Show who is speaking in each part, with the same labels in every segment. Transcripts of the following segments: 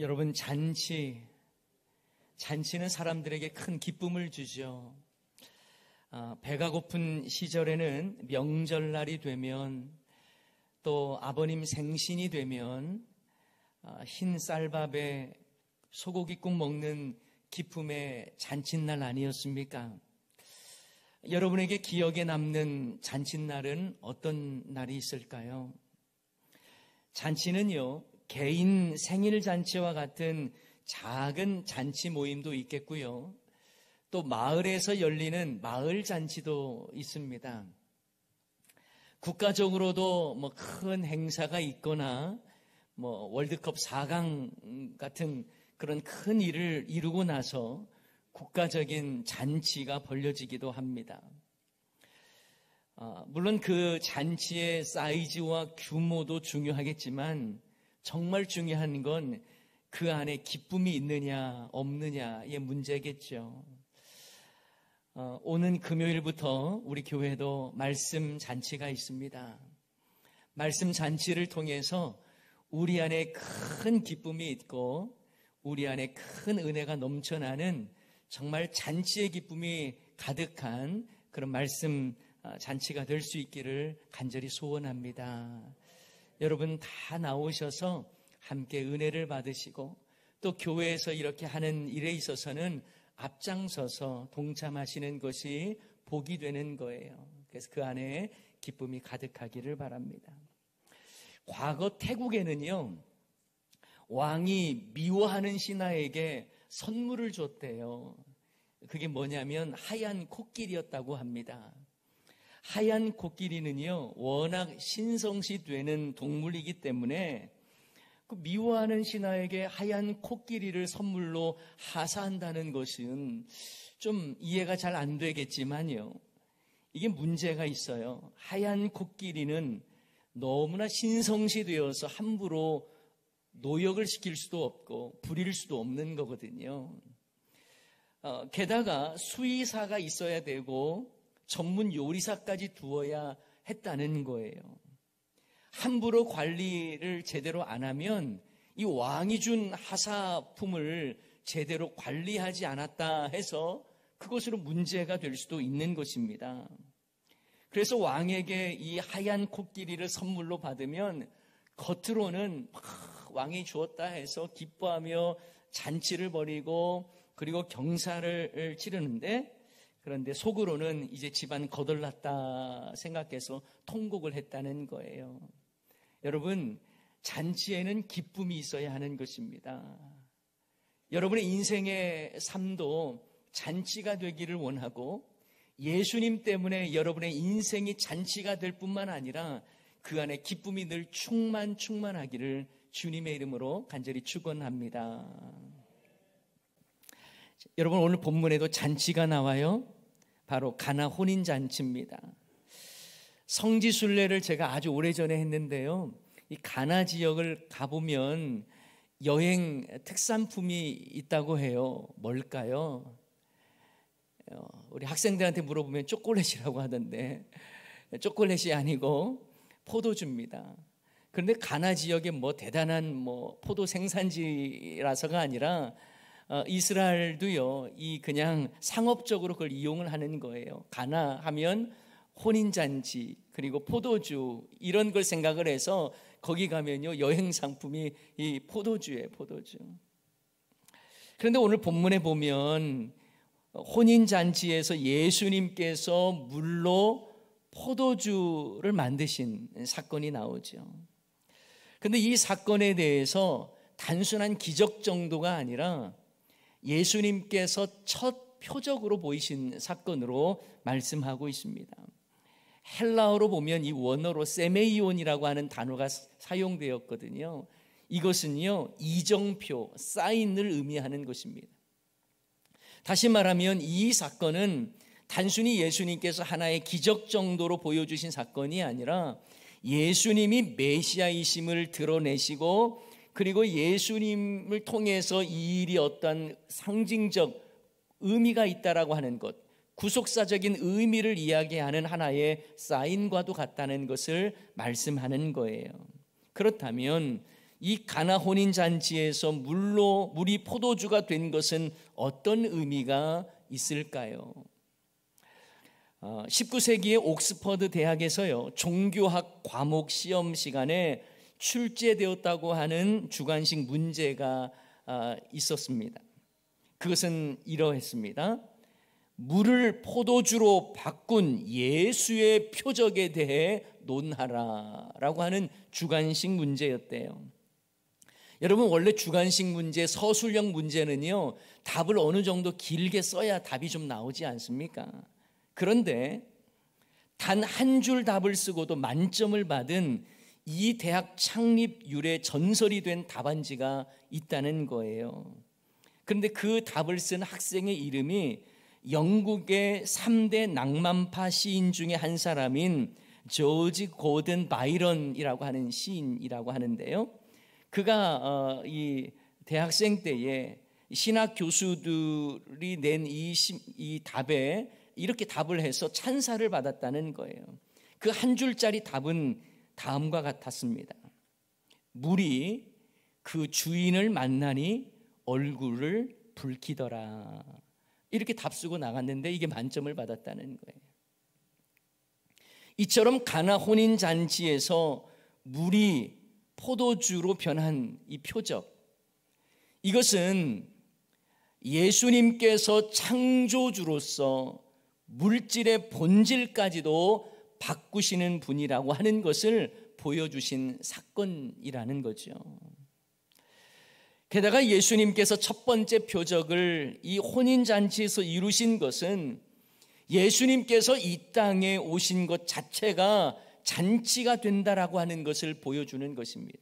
Speaker 1: 여러분 잔치 잔치는 사람들에게 큰 기쁨을 주죠. 아, 배가 고픈 시절에는 명절날이 되면 또 아버님 생신이 되면 아, 흰 쌀밥에 소고기국 먹는 기쁨의 잔칫날 아니었습니까? 여러분에게 기억에 남는 잔칫날은 어떤 날이 있을까요? 잔치는요, 개인 생일 잔치와 같은 작은 잔치 모임도 있겠고요. 또 마을에서 열리는 마을 잔치도 있습니다. 국가적으로도 뭐 큰 행사가 있거나 뭐 월드컵 4강 같은 그런 큰 일을 이루고 나서 국가적인 잔치가 벌려지기도 합니다. 아, 물론 그 잔치의 사이즈와 규모도 중요하겠지만 정말 중요한 건 그 안에 기쁨이 있느냐 없느냐의 문제겠죠. 어, 오는 금요일부터 우리 교회도 말씀 잔치가 있습니다. 말씀 잔치를 통해서 우리 안에 큰 기쁨이 있고 우리 안에 큰 은혜가 넘쳐나는 정말 잔치의 기쁨이 가득한 그런 말씀 어, 잔치가 될 수 있기를 간절히 소원합니다. 여러분 다 나오셔서 함께 은혜를 받으시고 또 교회에서 이렇게 하는 일에 있어서는 앞장서서 동참하시는 것이 복이 되는 거예요. 그래서 그 안에 기쁨이 가득하기를 바랍니다. 과거 태국에는요, 왕이 미워하는 신하에게 선물을 줬대요. 그게 뭐냐면 하얀 코끼리였다고 합니다. 하얀 코끼리는요, 워낙 신성시 되는 동물이기 때문에 그 미워하는 신하에게 하얀 코끼리를 선물로 하사한다는 것은 좀 이해가 잘 안 되겠지만요. 이게 문제가 있어요. 하얀 코끼리는 너무나 신성시 되어서 함부로 노역을 시킬 수도 없고 부릴 수도 없는 거거든요. 어, 게다가 수의사가 있어야 되고 전문 요리사까지 두어야 했다는 거예요. 함부로 관리를 제대로 안 하면 이 왕이 준 하사품을 제대로 관리하지 않았다 해서 그것으로 문제가 될 수도 있는 것입니다. 그래서 왕에게 이 하얀 코끼리를 선물로 받으면 겉으로는 왕이 주었다 해서 기뻐하며 잔치를 벌이고 그리고 경사를 치르는데 그런데 속으로는 이제 집안 거덜났다 생각해서 통곡을 했다는 거예요. 여러분, 잔치에는 기쁨이 있어야 하는 것입니다. 여러분의 인생의 삶도 잔치가 되기를 원하고 예수님 때문에 여러분의 인생이 잔치가 될 뿐만 아니라 그 안에 기쁨이 늘 충만 충만하기를 주님의 이름으로 간절히 축원합니다. 여러분 오늘 본문에도 잔치가 나와요. 바로 가나 혼인 잔치입니다. 성지 순례를 제가 아주 오래전에 했는데요. 이 가나 지역을 가보면 여행 특산품이 있다고 해요. 뭘까요? 어, 우리 학생들한테 물어보면 초콜릿이라고 하던데 초콜릿이 아니고 포도주입니다. 그런데 가나 지역에 뭐 대단한 뭐 포도 생산지라서가 아니라 어, 이스라엘도요, 이 그냥 상업적으로 그걸 이용을 하는 거예요. 가나 하면 혼인잔치, 그리고 포도주, 이런 걸 생각을 해서 거기 가면요, 여행상품이 이포도주예 포도주. 그런데 오늘 본문에 보면 혼인잔치에서 예수님께서 물로 포도주를 만드신 사건이 나오죠. 근데 이 사건에 대해서 단순한 기적 정도가 아니라 예수님께서 첫 표적으로 보이신 사건으로 말씀하고 있습니다. 헬라어로 보면 이 원어로 세메이온이라고 하는 단어가 사용되었거든요. 이것은요, 이정표, 사인을 의미하는 것입니다. 다시 말하면 이 사건은 단순히 예수님께서 하나의 기적 정도로 보여주신 사건이 아니라 예수님이 메시아이심을 드러내시고 그리고 예수님을 통해서 이 일이 어떤 상징적 의미가 있다라고 하는 것, 구속사적인 의미를 이야기하는 하나의 사인과도 같다는 것을 말씀하는 거예요. 그렇다면 이 가나 혼인 잔치에서 물로 물이 포도주가 된 것은 어떤 의미가 있을까요? 19세기의 어, 옥스퍼드 대학에서요 종교학 과목 시험 시간에 출제되었다고 하는 주관식 문제가 아, 있었습니다. 그것은 이러했습니다. 물을 포도주로 바꾼 예수의 표적에 대해 논하라라고 하는 주관식 문제였대요. 여러분 원래 주관식 문제, 서술형 문제는요. 답을 어느 정도 길게 써야 답이 좀 나오지 않습니까? 그런데 단 한 줄 답을 쓰고도 만점을 받은 이 대학 창립 유래 전설이 된 답안지가 있다는 거예요. 그런데 그 답을 쓴 학생의 이름이 영국의 3대 낭만파 시인 중에 한 사람인 조지 고든 바이런이라고 하는 시인이라고 하는데요. 그가 어, 이 대학생 때에 신학 교수들이 낸이 이 답에 이렇게 답을 해서 찬사를 받았다는 거예요. 그 한 줄짜리 답은 다음과 같았습니다. 물이 그 주인을 만나니 얼굴을 붉히더라. 이렇게 답쓰고 나갔는데 이게 만점을 받았다는 거예요. 이처럼 가나 혼인 잔치에서 물이 포도주로 변한 이 표적. 이것은 예수님께서 창조주로서 물질의 본질까지도 바꾸시는 분이라고 하는 것을 보여주신 사건이라는 거죠. 게다가 예수님께서 첫 번째 표적을 이 혼인잔치에서 이루신 것은 예수님께서 이 땅에 오신 것 자체가 잔치가 된다라고 하는 것을 보여주는 것입니다.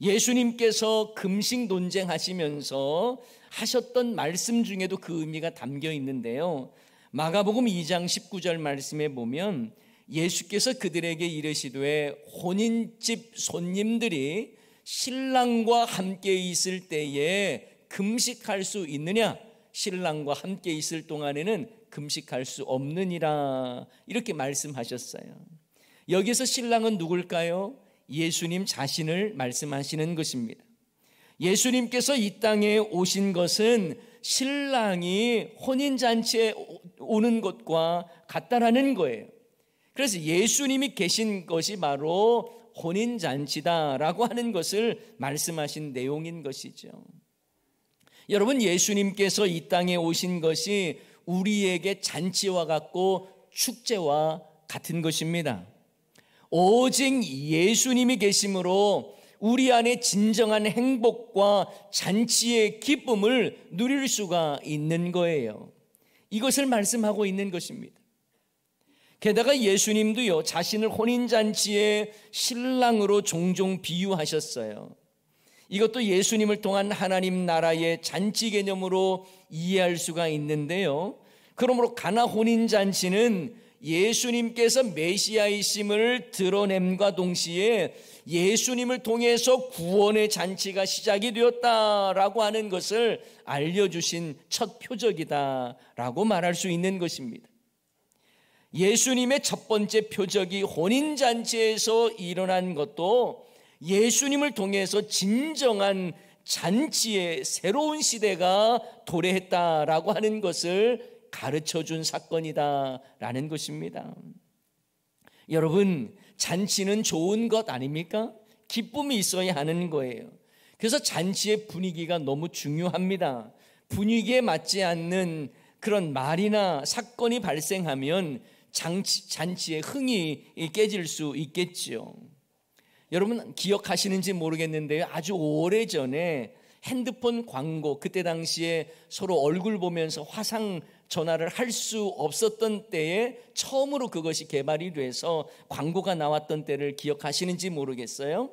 Speaker 1: 예수님께서 금식 논쟁하시면서 하셨던 말씀 중에도 그 의미가 담겨 있는데요. 마가복음 2장 19절 말씀에 보면 예수께서 그들에게 이르시되 혼인집 손님들이 신랑과 함께 있을 때에 금식할 수 있느냐? 신랑과 함께 있을 동안에는 금식할 수 없느니라. 이렇게 말씀하셨어요. 여기서 신랑은 누굴까요? 예수님 자신을 말씀하시는 것입니다. 예수님께서 이 땅에 오신 것은 신랑이 혼인잔치에 오는 것과 같다라는 거예요. 그래서 예수님이 계신 것이 바로 혼인잔치다라고 하는 것을 말씀하신 내용인 것이죠. 여러분, 예수님께서 이 땅에 오신 것이 우리에게 잔치와 같고 축제와 같은 것입니다. 오직 예수님이 계심으로 우리 안에 진정한 행복과 잔치의 기쁨을 누릴 수가 있는 거예요. 이것을 말씀하고 있는 것입니다. 게다가 예수님도요, 자신을 혼인잔치의 신랑으로 종종 비유하셨어요. 이것도 예수님을 통한 하나님 나라의 잔치 개념으로 이해할 수가 있는데요. 그러므로 가나 혼인잔치는 예수님께서 메시아이심을 드러냄과 동시에 예수님을 통해서 구원의 잔치가 시작이 되었다라고 하는 것을 알려주신 첫 표적이다라고 말할 수 있는 것입니다. 예수님의 첫 번째 표적이 혼인잔치에서 일어난 것도 예수님을 통해서 진정한 잔치의 새로운 시대가 도래했다라고 하는 것을 가르쳐 준 사건이다라는 것입니다. 여러분, 잔치는 좋은 것 아닙니까? 기쁨이 있어야 하는 거예요. 그래서 잔치의 분위기가 너무 중요합니다. 분위기에 맞지 않는 그런 말이나 사건이 발생하면 장치, 잔치의 흥이 깨질 수있겠지 여러분 기억하시는지 모르겠는데요. 아주 오래 전에 핸드폰 광고 그때 당시에 서로 얼굴 보면서 화상 전화를 할 수 없었던 때에 처음으로 그것이 개발이 돼서 광고가 나왔던 때를 기억하시는지 모르겠어요.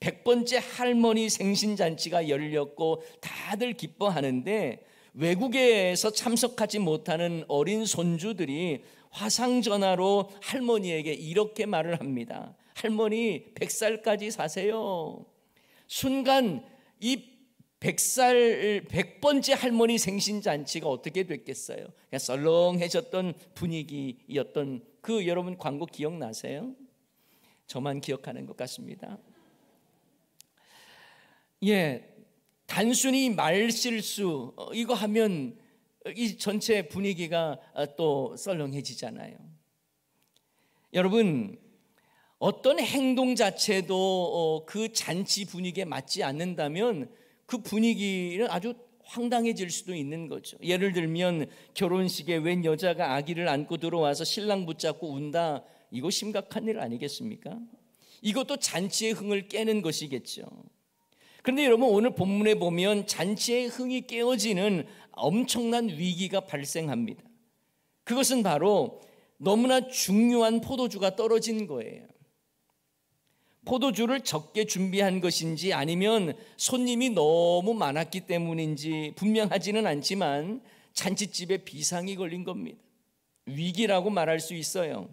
Speaker 1: 100번째 할머니 생신잔치가 열렸고 다들 기뻐하는데 외국에서 참석하지 못하는 어린 손주들이 화상전화로 할머니에게 이렇게 말을 합니다. 할머니 100살까지 사세요. 순간 이 백살 백번째 할머니 생신 잔치가 어떻게 됐겠어요? 그냥 썰렁해졌던 분위기였던 그 여러분 광고 기억나세요? 저만 기억하는 것 같습니다. 예, 단순히 말 실수 어, 이거 하면 이 전체 분위기가 어, 또 썰렁해지잖아요. 여러분 어떤 행동 자체도 어, 그 잔치 분위기에 맞지 않는다면 그 분위기는 아주 황당해질 수도 있는 거죠. 예를 들면 결혼식에 웬 여자가 아기를 안고 들어와서 신랑 붙잡고 운다. 이거 심각한 일 아니겠습니까? 이것도 잔치의 흥을 깨는 것이겠죠. 그런데 여러분 오늘 본문에 보면 잔치의 흥이 깨어지는 엄청난 위기가 발생합니다. 그것은 바로 너무나 중요한 포도주가 떨어진 거예요. 포도주를 적게 준비한 것인지 아니면 손님이 너무 많았기 때문인지 분명하지는 않지만 잔치집에 비상이 걸린 겁니다. 위기라고 말할 수 있어요.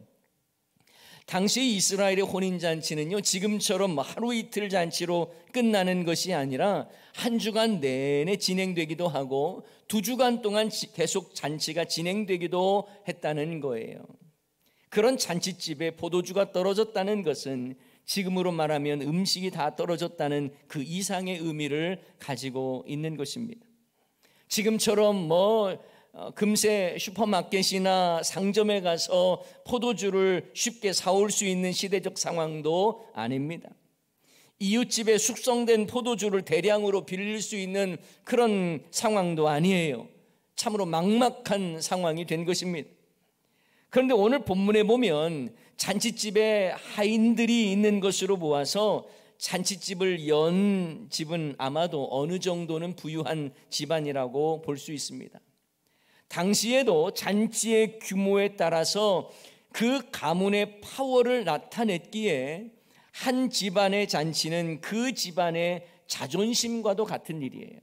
Speaker 1: 당시 이스라엘의 혼인잔치는요, 지금처럼 하루 이틀 잔치로 끝나는 것이 아니라 한 주간 내내 진행되기도 하고 두 주간 동안 계속 잔치가 진행되기도 했다는 거예요. 그런 잔치집에 포도주가 떨어졌다는 것은 지금으로 말하면 음식이 다 떨어졌다는 그 이상의 의미를 가지고 있는 것입니다. 지금처럼 뭐 어, 금세 슈퍼마켓이나 상점에 가서 포도주를 쉽게 사올 수 있는 시대적 상황도 아닙니다. 이웃집에 숙성된 포도주를 대량으로 빌릴 수 있는 그런 상황도 아니에요. 참으로 막막한 상황이 된 것입니다. 그런데 오늘 본문에 보면 잔치집에 하인들이 있는 것으로 보아서 잔치집을 연 집은 아마도 어느 정도는 부유한 집안이라고 볼 수 있습니다. 당시에도 잔치의 규모에 따라서 그 가문의 파워를 나타냈기에 한 집안의 잔치는 그 집안의 자존심과도 같은 일이에요.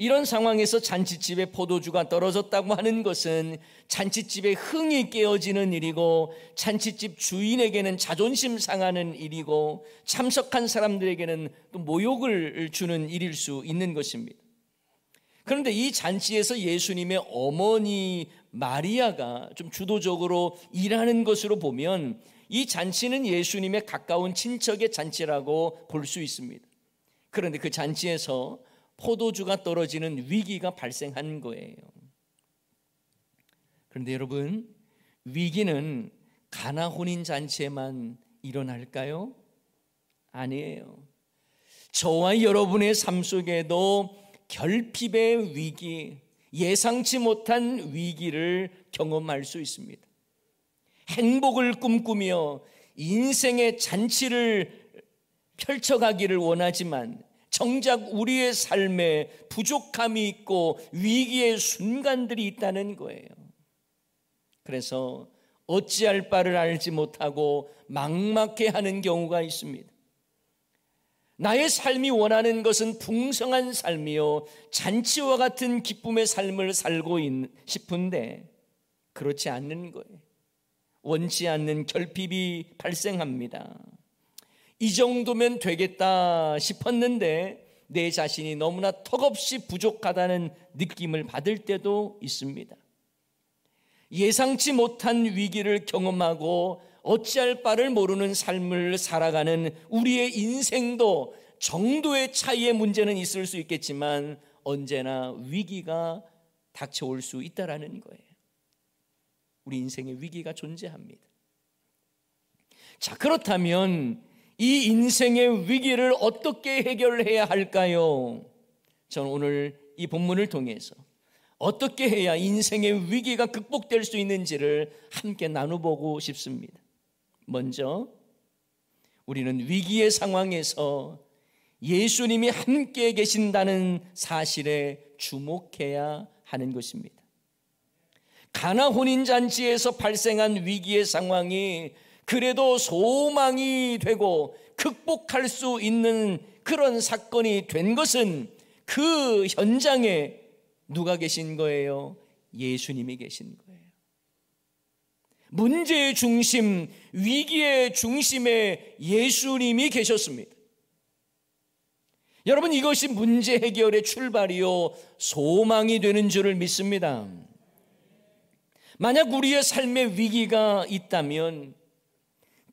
Speaker 1: 이런 상황에서 잔치집에 포도주가 떨어졌다고 하는 것은 잔치집의 흥이 깨어지는 일이고 잔치집 주인에게는 자존심 상하는 일이고 참석한 사람들에게는 또 모욕을 주는 일일 수 있는 것입니다. 그런데 이 잔치에서 예수님의 어머니 마리아가 좀 주도적으로 일하는 것으로 보면 이 잔치는 예수님의 가까운 친척의 잔치라고 볼 수 있습니다. 그런데 그 잔치에서 포도주가 떨어지는 위기가 발생한 거예요. 그런데 여러분, 위기는 가나 혼인 잔치에만 일어날까요? 아니에요. 저와 여러분의 삶 속에도 결핍의 위기, 예상치 못한 위기를 경험할 수 있습니다. 행복을 꿈꾸며 인생의 잔치를 펼쳐가기를 원하지만 정작 우리의 삶에 부족함이 있고 위기의 순간들이 있다는 거예요. 그래서 어찌할 바를 알지 못하고 막막해 하는 경우가 있습니다. 나의 삶이 원하는 것은 풍성한 삶이요. 잔치와 같은 기쁨의 삶을 살고 싶은데 그렇지 않는 거예요. 원치 않는 결핍이 발생합니다. 이 정도면 되겠다 싶었는데 내 자신이 너무나 턱없이 부족하다는 느낌을 받을 때도 있습니다. 예상치 못한 위기를 경험하고 어찌할 바를 모르는 삶을 살아가는 우리의 인생도 정도의 차이의 문제는 있을 수 있겠지만 언제나 위기가 닥쳐올 수 있다라는 거예요. 우리 인생에 위기가 존재합니다. 자, 그렇다면 이 인생의 위기를 어떻게 해결해야 할까요? 저는 오늘 이 본문을 통해서 어떻게 해야 인생의 위기가 극복될 수 있는지를 함께 나눠보고 싶습니다. 먼저 우리는 위기의 상황에서 예수님이 함께 계신다는 사실에 주목해야 하는 것입니다. 가나 혼인 잔치에서 발생한 위기의 상황이 그래도 소망이 되고 극복할 수 있는 그런 사건이 된 것은 그 현장에 누가 계신 거예요? 예수님이 계신 거예요. 문제의 중심, 위기의 중심에 예수님이 계셨습니다. 여러분 이것이 문제 해결의 출발이요 소망이 되는 줄을 믿습니다. 만약 우리의 삶에 위기가 있다면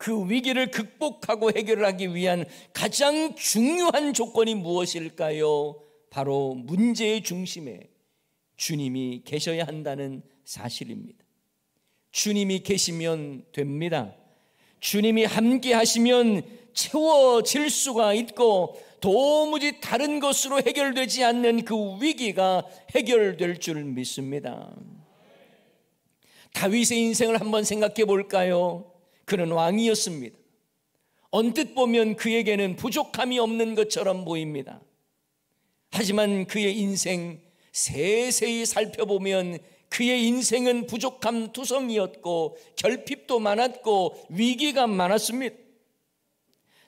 Speaker 1: 그 위기를 극복하고 해결하기 위한 가장 중요한 조건이 무엇일까요? 바로 문제의 중심에 주님이 계셔야 한다는 사실입니다. 주님이 계시면 됩니다. 주님이 함께 하시면 채워질 수가 있고 도무지 다른 것으로 해결되지 않는 그 위기가 해결될 줄 믿습니다. 다윗의 인생을 한번 생각해 볼까요? 그는 왕이었습니다. 언뜻 보면 그에게는 부족함이 없는 것처럼 보입니다. 하지만 그의 인생 세세히 살펴보면 그의 인생은 부족함 투성이었고 결핍도 많았고 위기가 많았습니다.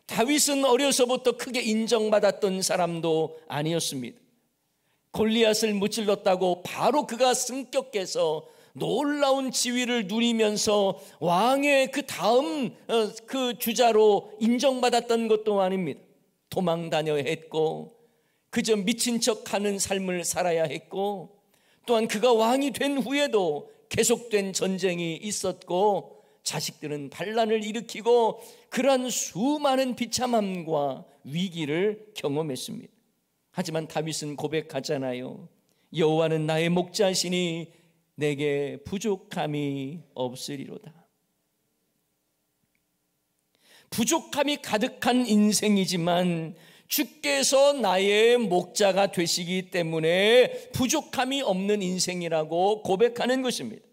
Speaker 1: 다윗은 어려서부터 크게 인정받았던 사람도 아니었습니다. 골리앗을 무찔렀다고 바로 그가 승격해서 놀라운 지위를 누리면서 왕의 그 다음 어, 그 주자로 인정받았던 것도 아닙니다. 도망 다녀 했고 그저 미친 척 하는 삶을 살아야 했고 또한 그가 왕이 된 후에도 계속된 전쟁이 있었고 자식들은 반란을 일으키고 그러한 수많은 비참함과 위기를 경험했습니다. 하지만 다윗은 고백하잖아요. 여호와는 나의 목자시니 내게 부족함이 없으리로다. 부족함이 가득한 인생이지만 주께서 나의 목자가 되시기 때문에 부족함이 없는 인생이라고 고백하는 것입니다.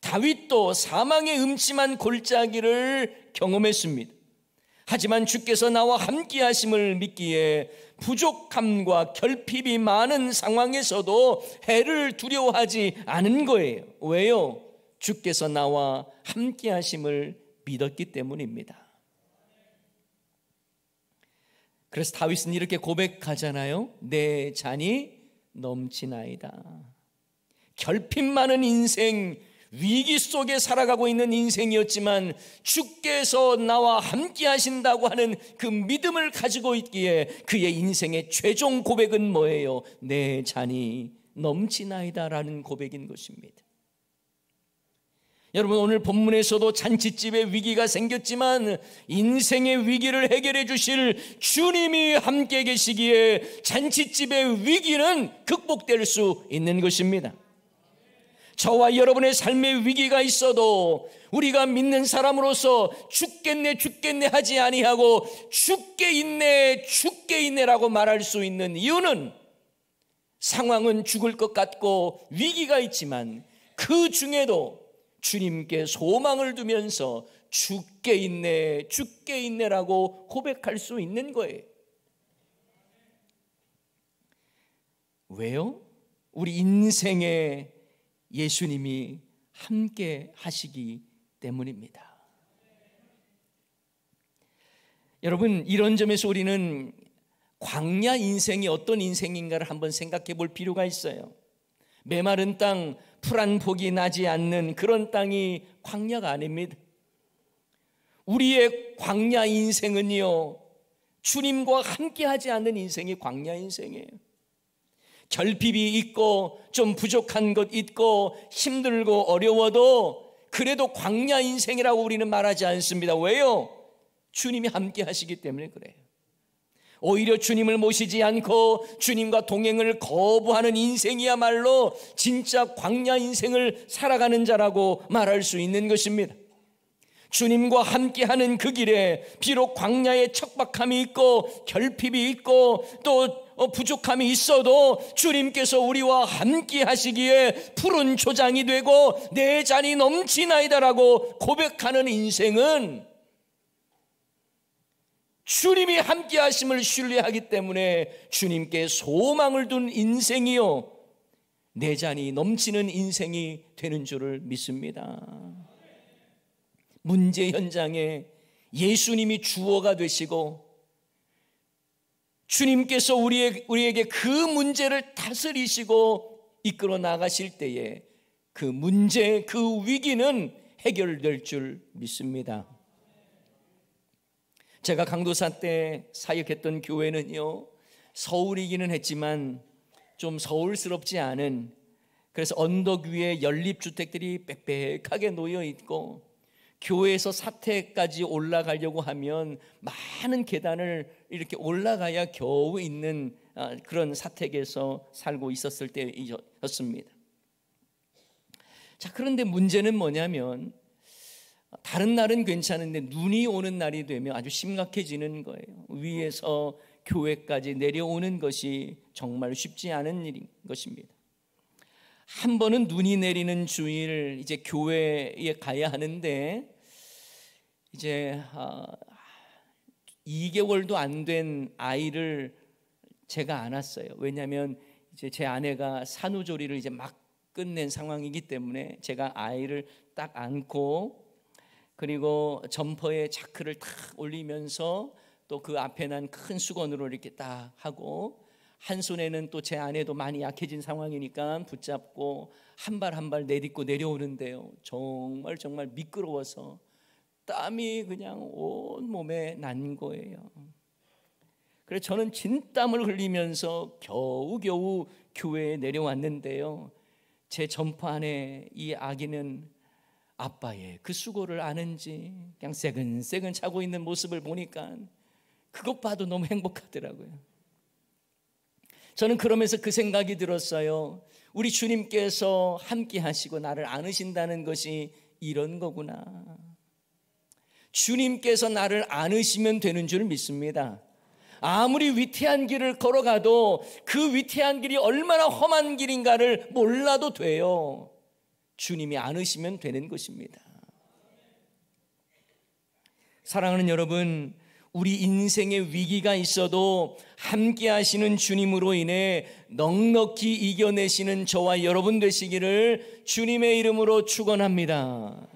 Speaker 1: 다윗도 사망의 음침한 골짜기를 경험했습니다. 하지만 주께서 나와 함께 하심을 믿기에 부족함과 결핍이 많은 상황에서도 해를 두려워하지 않은 거예요. 왜요? 주께서 나와 함께 하심을 믿었기 때문입니다. 그래서 다윗은 이렇게 고백하잖아요. 내 잔이 넘치나이다. 결핍 많은 인생 위기 속에 살아가고 있는 인생이었지만 주께서 나와 함께 하신다고 하는 그 믿음을 가지고 있기에 그의 인생의 최종 고백은 뭐예요? 내 잔이 넘치나이다라는 고백인 것입니다. 여러분 오늘 본문에서도 잔치집에 위기가 생겼지만 인생의 위기를 해결해 주실 주님이 함께 계시기에 잔치집의 위기는 극복될 수 있는 것입니다. 저와 여러분의 삶의 위기가 있어도 우리가 믿는 사람으로서 죽겠네 죽겠네 하지 아니하고 죽게 있네 죽게 있네라고 말할 수 있는 이유는 상황은 죽을 것 같고 위기가 있지만 그 중에도 주님께 소망을 두면서 죽게 있네 죽게 있네라고 고백할 수 있는 거예요. 왜요? 우리 인생의 예수님이 함께 하시기 때문입니다. 여러분, 이런 점에서 우리는 광야 인생이 어떤 인생인가를 한번 생각해 볼 필요가 있어요. 메마른 땅, 푸란 복이 나지 않는 그런 땅이 광야가 아닙니다. 우리의 광야 인생은요, 주님과 함께 하지 않는 인생이 광야 인생이에요. 결핍이 있고 좀 부족한 것 있고 힘들고 어려워도 그래도 광야 인생이라고 우리는 말하지 않습니다. 왜요? 주님이 함께 하시기 때문에 그래요. 오히려 주님을 모시지 않고 주님과 동행을 거부하는 인생이야말로 진짜 광야 인생을 살아가는 자라고 말할 수 있는 것입니다. 주님과 함께하는 그 길에 비록 광야에 척박함이 있고 결핍이 있고 또 어, 부족함이 있어도 주님께서 우리와 함께 하시기에 푸른 초장이 되고 내 잔이 넘치나이다라고 고백하는 인생은 주님이 함께 하심을 신뢰하기 때문에 주님께 소망을 둔 인생이요. 내 잔이 넘치는 인생이 되는 줄을 믿습니다. 문제 현장에 예수님이 주어가 되시고 주님께서 우리의, 우리에게 그 문제를 다스리시고 이끌어 나가실 때에 그 문제, 그 위기는 해결될 줄 믿습니다. 제가 강도사 때 사역했던 교회는요, 서울이기는 했지만 좀 서울스럽지 않은 그래서 언덕 위에 연립주택들이 빽빽하게 놓여 있고 교회에서 사태까지 올라가려고 하면 많은 계단을 이렇게 올라가야 겨우 있는 아, 그런 사택에서 살고 있었을 때였습니다. 자, 그런데 문제는 뭐냐면 다른 날은 괜찮은데 눈이 오는 날이 되면 아주 심각해지는 거예요. 위에서 교회까지 내려오는 것이 정말 쉽지 않은 일인 것입니다. 한 번은 눈이 내리는 주일 이제 교회에 가야 하는데 이제 2개월도 아, 안된 아이를 제가 안았어요. 왜냐하면 이제 제 아내가 산후조리를 이제 막 끝낸 상황이기 때문에 제가 아이를 딱 안고 그리고 점퍼에 자크를 탁 올리면서 또 그 앞에 난 큰 수건으로 이렇게 딱 하고 한 손에는 또 제 아내도 많이 약해진 상황이니까 붙잡고 한 발 한 발 내딛고 내려오는데요. 정말 정말 미끄러워서 땀이 그냥 온 몸에 난 거예요. 그래서 저는 진땀을 흘리면서 겨우겨우 교회에 내려왔는데요. 제 점퍼 안에 이 아기는 아빠의 그 수고를 아는지 그냥 새근새근 자고 있는 모습을 보니까 그것 봐도 너무 행복하더라고요. 저는 그러면서 그 생각이 들었어요. 우리 주님께서 함께 하시고 나를 안으신다는 것이 이런 거구나. 주님께서 나를 안으시면 되는 줄 믿습니다. 아무리 위태한 길을 걸어가도 그 위태한 길이 얼마나 험한 길인가를 몰라도 돼요. 주님이 안으시면 되는 것입니다. 사랑하는 여러분, 우리 인생의 위기가 있어도 함께 하시는 주님으로 인해 넉넉히 이겨내시는 저와 여러분 되시기를 주님의 이름으로 축원합니다.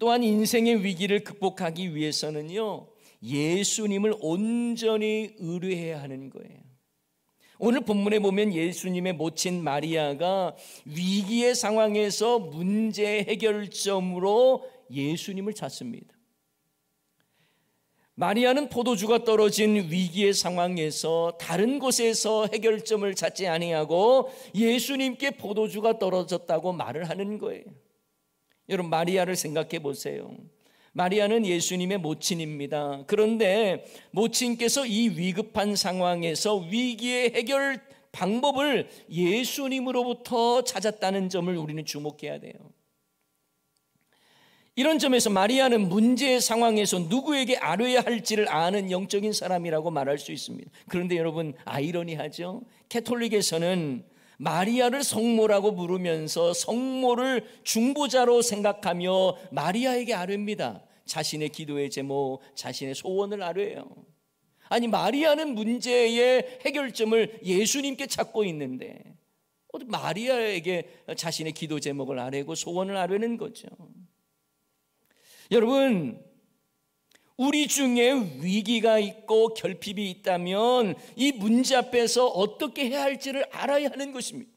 Speaker 1: 또한 인생의 위기를 극복하기 위해서는요. 예수님을 온전히 의뢰해야 하는 거예요. 오늘 본문에 보면 예수님의 모친 마리아가 위기의 상황에서 문제 해결점으로 예수님을 찾습니다. 마리아는 포도주가 떨어진 위기의 상황에서 다른 곳에서 해결점을 찾지 아니하고 예수님께 포도주가 떨어졌다고 말을 하는 거예요. 여러분 마리아를 생각해 보세요. 마리아는 예수님의 모친입니다. 그런데 모친께서 이 위급한 상황에서 위기의 해결 방법을 예수님으로부터 찾았다는 점을 우리는 주목해야 돼요. 이런 점에서 마리아는 문제의 상황에서 누구에게 알아야 할지를 아는 영적인 사람이라고 말할 수 있습니다. 그런데 여러분 아이러니하죠. 캐톨릭에서는 마리아를 성모라고 부르면서 성모를 중보자로 생각하며 마리아에게 아뢰니다 자신의 기도의 제목, 자신의 소원을 아뢰요. 아니 마리아는 문제의 해결점을 예수님께 찾고 있는데 마리아에게 자신의 기도 제목을 아뢰고 소원을 아뢰는 거죠. 여러분, 우리 중에 위기가 있고 결핍이 있다면 이 문제 앞에서 어떻게 해야 할지를 알아야 하는 것입니다.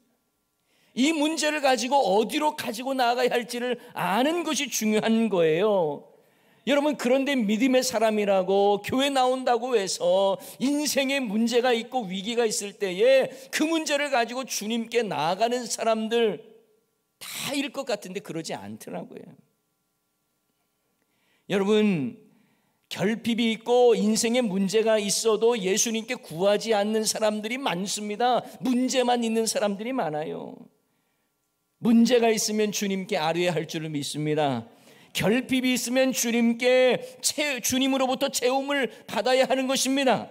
Speaker 1: 이 문제를 가지고 어디로 가지고 나아가야 할지를 아는 것이 중요한 거예요. 여러분 그런데 믿음의 사람이라고 교회 나온다고 해서 인생에 문제가 있고 위기가 있을 때에 그 문제를 가지고 주님께 나아가는 사람들 다 일 것 같은데 그러지 않더라고요. 여러분 결핍이 있고 인생에 문제가 있어도 예수님께 구하지 않는 사람들이 많습니다. 문제만 있는 사람들이 많아요. 문제가 있으면 주님께 아뢰할 줄을 믿습니다. 결핍이 있으면 주님께 채, 주님으로부터 채움을 받아야 하는 것입니다.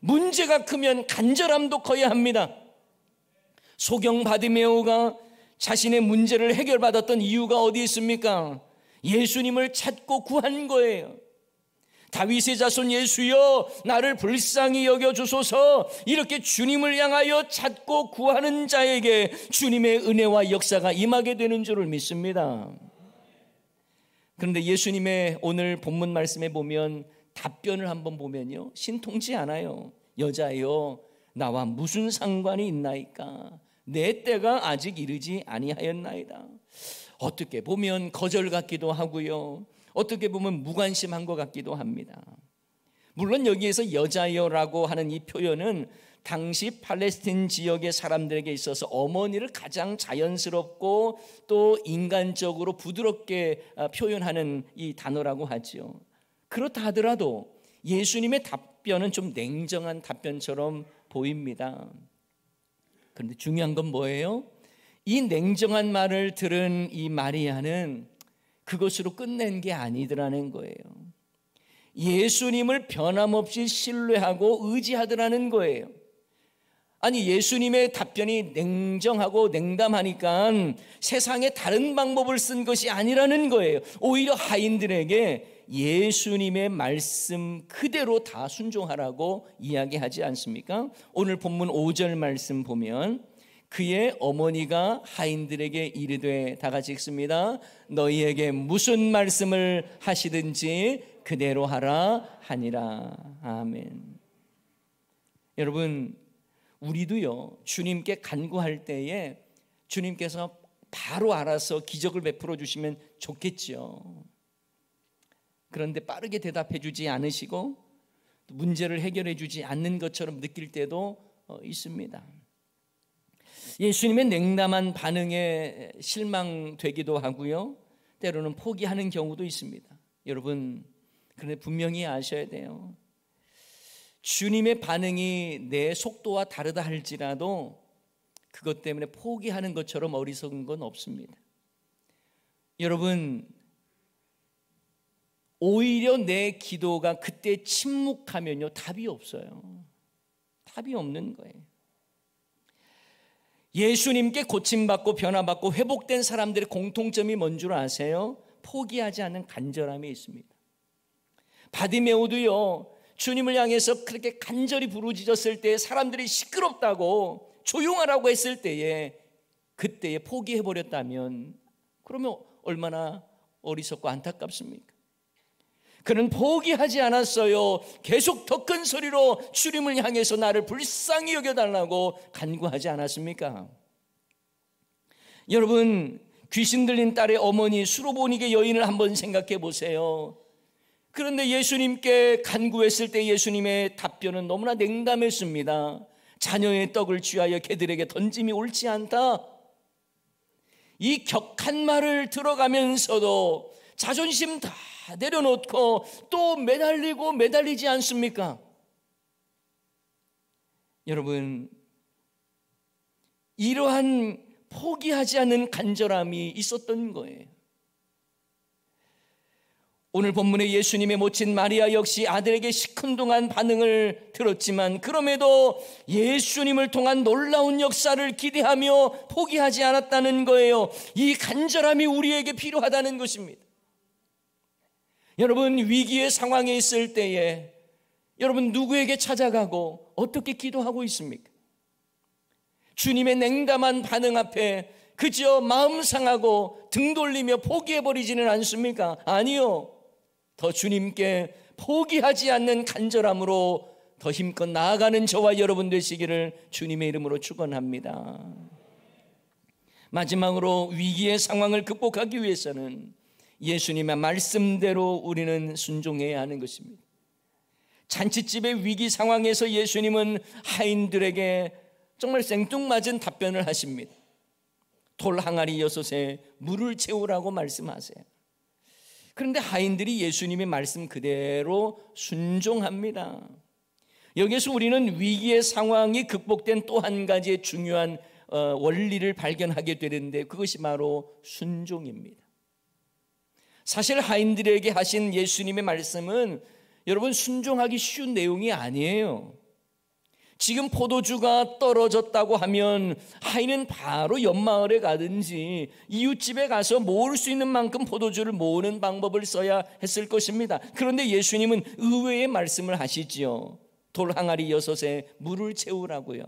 Speaker 1: 문제가 크면 간절함도 커야 합니다. 소경 바디메오가 자신의 문제를 해결받았던 이유가 어디 있습니까? 예수님을 찾고 구한 거예요. 다윗의 자손 예수여 나를 불쌍히 여겨 주소서 이렇게 주님을 향하여 찾고 구하는 자에게 주님의 은혜와 역사가 임하게 되는 줄을 믿습니다. 그런데 예수님의 오늘 본문 말씀에 보면 답변을 한번 보면요. 신통치 않아요. 여자여 나와 무슨 상관이 있나이까 내 때가 아직 이르지 아니하였나이다. 어떻게 보면 거절 같기도 하고요. 어떻게 보면 무관심한 것 같기도 합니다. 물론 여기에서 여자여라고 하는 이 표현은 당시 팔레스틴 지역의 사람들에게 있어서 어머니를 가장 자연스럽고 또 인간적으로 부드럽게 아, 표현하는 이 단어라고 하지 그렇다 하더라도 예수님의 답변은 좀 냉정한 답변처럼 보입니다. 그런데 중요한 건 뭐예요? 이 냉정한 말을 들은 이 마리아는 그것으로 끝낸 게 아니더라는 거예요. 예수님을 변함없이 신뢰하고 의지하더라는 거예요. 아니 예수님의 답변이 냉정하고 냉담하니까 세상에 다른 방법을 쓴 것이 아니라는 거예요. 오히려 하인들에게 예수님의 말씀 그대로 다 순종하라고 이야기하지 않습니까? 오늘 본문 5절 말씀 보면 그의 어머니가 하인들에게 이르되 다 같이 읽습니다. 너희에게 무슨 말씀을 하시든지 그대로 하라 하니라. 아멘. 여러분, 우리도요, 주님께 간구할 때에 주님께서 바로 알아서 기적을 베풀어 주시면 좋겠지 그런데 빠르게 대답해 주지 않으시고 문제를 해결해 주지 않는 것처럼 느낄 때도 어, 있습니다. 예수님의 냉담한 반응에 실망되기도 하고요. 때로는 포기하는 경우도 있습니다. 여러분, 그런데 분명히 아셔야 돼요. 주님의 반응이 내 속도와 다르다 할지라도 그것 때문에 포기하는 것처럼 어리석은 건 없습니다. 여러분, 오히려 내 기도가 그때 침묵하면요, 답이 없어요. 답이 없는 거예요. 예수님께 고침받고 변화받고 회복된 사람들의 공통점이 뭔 줄 아세요? 포기하지 않는 간절함이 있습니다. 바디메오도요. 주님을 향해서 그렇게 간절히 부르짖었을 때 사람들이 시끄럽다고 조용하라고 했을 때에 그때에 포기해 버렸다면 그러면 얼마나 어리석고 안타깝습니까? 그는 포기하지 않았어요. 계속 더 큰 소리로 주님을 향해서 나를 불쌍히 여겨달라고 간구하지 않았습니까? 여러분, 귀신 들린 딸의 어머니 수로보니게 여인을 한번 생각해 보세요. 그런데 예수님께 간구했을 때 예수님의 답변은 너무나 냉담했습니다. 자녀의 떡을 취하여 개들에게 던짐이 옳지 않다. 이 격한 말을 들어가면서도 자존심 다다 내려놓고 또 매달리고 매달리지 않습니까? 여러분, 이러한 포기하지 않는 간절함이 있었던 거예요. 오늘 본문의 예수님의 모친 마리아 역시 아들에게 시큰둥한 반응을 들었지만 그럼에도 예수님을 통한 놀라운 역사를 기대하며 포기하지 않았다는 거예요. 이 간절함이 우리에게 필요하다는 것입니다. 여러분 위기의 상황에 있을 때에 여러분 누구에게 찾아가고 어떻게 기도하고 있습니까? 주님의 냉담한 반응 앞에 그저 마음 상하고 등 돌리며 포기해 버리지는 않습니까? 아니요. 더 주님께 포기하지 않는 간절함으로 더 힘껏 나아가는 저와 여러분 되시기를 주님의 이름으로 축원합니다. 마지막으로 위기의 상황을 극복하기 위해서는 예수님의 말씀대로 우리는 순종해야 하는 것입니다. 잔치집의 위기 상황에서 예수님은 하인들에게 정말 생뚱맞은 답변을 하십니다. 돌 항아리 여섯에 물을 채우라고 말씀하세요. 그런데 하인들이 예수님의 말씀 그대로 순종합니다. 여기에서 우리는 위기의 상황이 극복된 또 한 가지의 중요한 어, 원리를 발견하게 되는데 그것이 바로 순종입니다. 사실 하인들에게 하신 예수님의 말씀은 여러분 순종하기 쉬운 내용이 아니에요. 지금 포도주가 떨어졌다고 하면 하인은 바로 옆마을에 가든지 이웃집에 가서 모을 수 있는 만큼 포도주를 모으는 방법을 써야 했을 것입니다. 그런데 예수님은 의외의 말씀을 하시지요. 돌 항아리 여섯에 물을 채우라고요.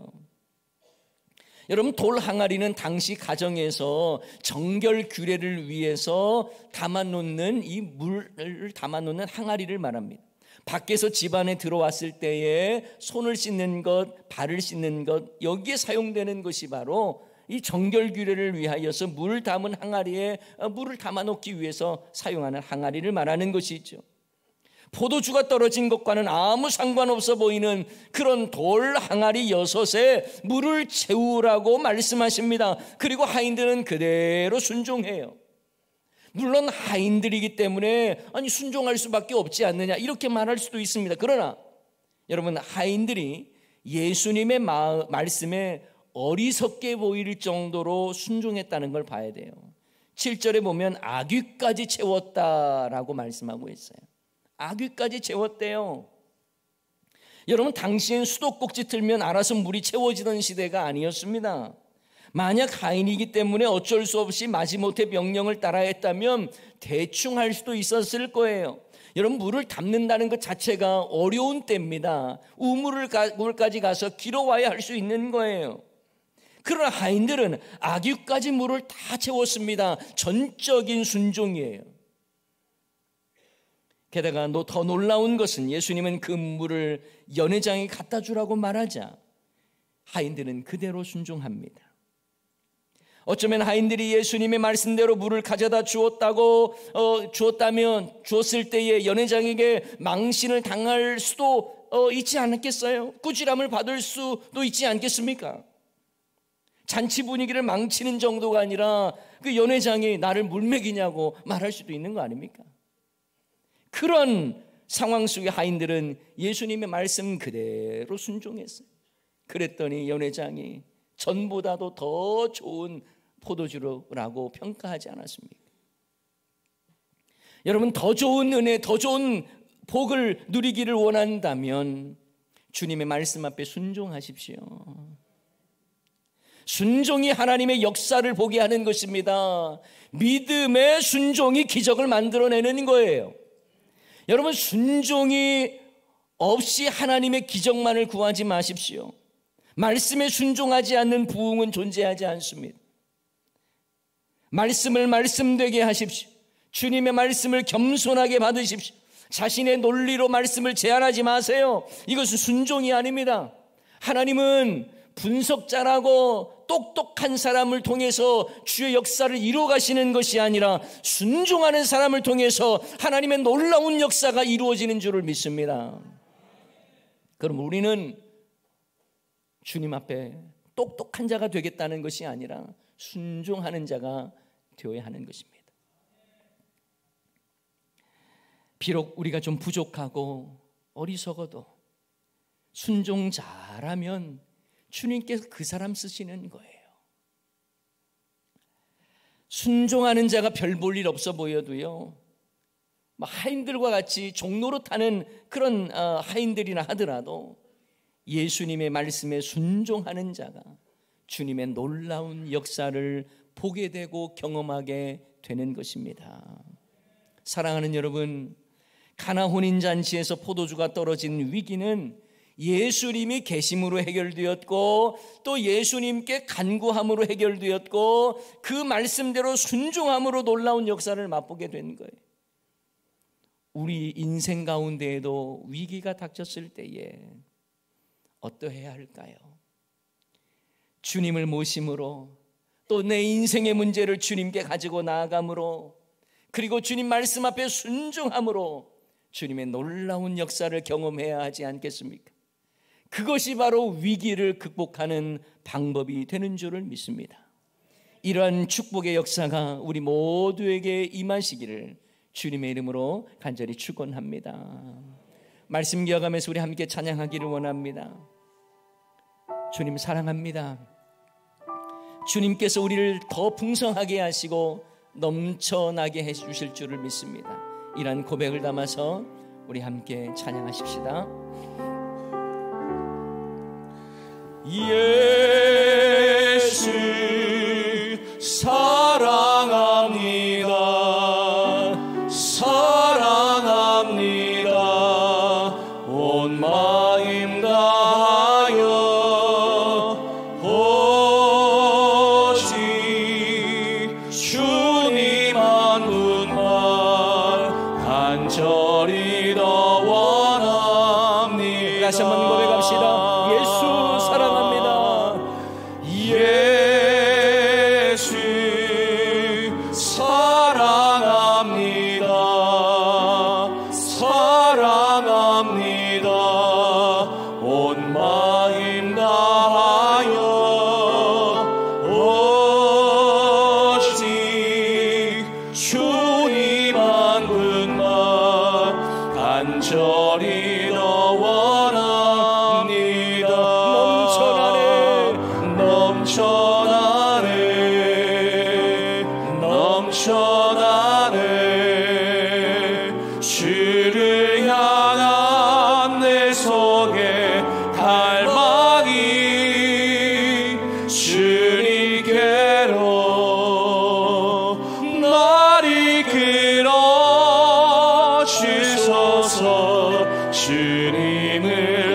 Speaker 1: 여러분 돌 항아리는 당시 가정에서 정결 규례를 위해서 담아놓는 이 물을 담아놓는 항아리를 말합니다. 밖에서 집안에 들어왔을 때에 손을 씻는 것, 발을 씻는 것 여기에 사용되는 것이 바로 이 정결 규례를 위하여서 물을 담은 항아리에 물을 담아놓기 위해서 사용하는 항아리를 말하는 것이죠. 포도주가 떨어진 것과는 아무 상관없어 보이는 그런 돌 항아리 여섯에 물을 채우라고 말씀하십니다. 그리고 하인들은 그대로 순종해요. 물론 하인들이기 때문에 아니 순종할 수밖에 없지 않느냐 이렇게 말할 수도 있습니다. 그러나 여러분 하인들이 예수님의 마, 말씀에 어리석게 보일 정도로 순종했다는 걸 봐야 돼요. 7절에 보면 아귀까지 채웠다라고 말씀하고 있어요. 악귀까지 채웠대요. 여러분 당시엔 수도꼭지 틀면 알아서 물이 채워지던 시대가 아니었습니다. 만약 하인이기 때문에 어쩔 수 없이 마지못해 명령을 따라 했다면 대충 할 수도 있었을 거예요. 여러분 물을 담는다는 것 자체가 어려운 때입니다. 우물까지 가서 길어와야 할 수 있는 거예요. 그러나 하인들은 아귀까지 물을 다 채웠습니다. 전적인 순종이에요. 게다가 더 놀라운 것은 예수님은 그 물을 연회장에 갖다 주라고 말하자 하인들은 그대로 순종합니다. 어쩌면 하인들이 예수님의 말씀대로 물을 가져다 주었다고 어, 주었다면 주었을 때에 연회장에게 망신을 당할 수도 어, 있지 않겠어요 꾸지람을 받을 수도 있지 않겠습니까? 잔치 분위기를 망치는 정도가 아니라 그 연회장이 나를 물맥이냐고 말할 수도 있는 거 아닙니까? 그런 상황 속의 하인들은 예수님의 말씀 그대로 순종했어요. 그랬더니 연회장이 전보다도 더 좋은 포도주라고 평가하지 않았습니까? 여러분 더 좋은 은혜, 더 좋은 복을 누리기를 원한다면 주님의 말씀 앞에 순종하십시오. 순종이 하나님의 역사를 보게 하는 것입니다. 믿음의 순종이 기적을 만들어내는 거예요. 여러분 순종이 없이 하나님의 기적만을 구하지 마십시오. 말씀에 순종하지 않는 부흥은 존재하지 않습니다. 말씀을 말씀되게 하십시오. 주님의 말씀을 겸손하게 받으십시오. 자신의 논리로 말씀을 제한하지 마세요. 이것은 순종이 아닙니다. 하나님은 분석자라고 똑똑한 사람을 통해서 주의 역사를 이루어 가시는 것이 아니라 순종하는 사람을 통해서 하나님의 놀라운 역사가 이루어지는 줄을 믿습니다. 그럼 우리는 주님 앞에 똑똑한 자가 되겠다는 것이 아니라 순종하는 자가 되어야 하는 것입니다. 비록 우리가 좀 부족하고 어리석어도 순종 잘하면 주님께서 그 사람 쓰시는 거예요. 순종하는 자가 별 볼 일 없어 보여도요. 하인들과 같이 종로로 타는 그런 어, 하인들이나 하더라도 예수님의 말씀에 순종하는 자가 주님의 놀라운 역사를 보게 되고 경험하게 되는 것입니다. 사랑하는 여러분, 가나 혼인 잔치에서 포도주가 떨어진 위기는 예수님이 계심으로 해결되었고 또 예수님께 간구함으로 해결되었고 그 말씀대로 순종함으로 놀라운 역사를 맛보게 된 거예요. 우리 인생 가운데에도 위기가 닥쳤을 때에 어떠해야 할까요? 주님을 모심으로 또 내 인생의 문제를 주님께 가지고 나아감으로 그리고 주님 말씀 앞에 순종함으로 주님의 놀라운 역사를 경험해야 하지 않겠습니까? 그것이 바로 위기를 극복하는 방법이 되는 줄을 믿습니다. 이러한 축복의 역사가 우리 모두에게 임하시기를 주님의 이름으로 간절히 축원합니다. 말씀 기억하면서 우리 함께 찬양하기를 원합니다. 주님 사랑합니다. 주님께서 우리를 더 풍성하게 하시고 넘쳐나게 해 주실 줄을 믿습니다. 이러한 고백을 담아서 우리 함께 찬양하십시다.
Speaker 2: 예수 사 주님을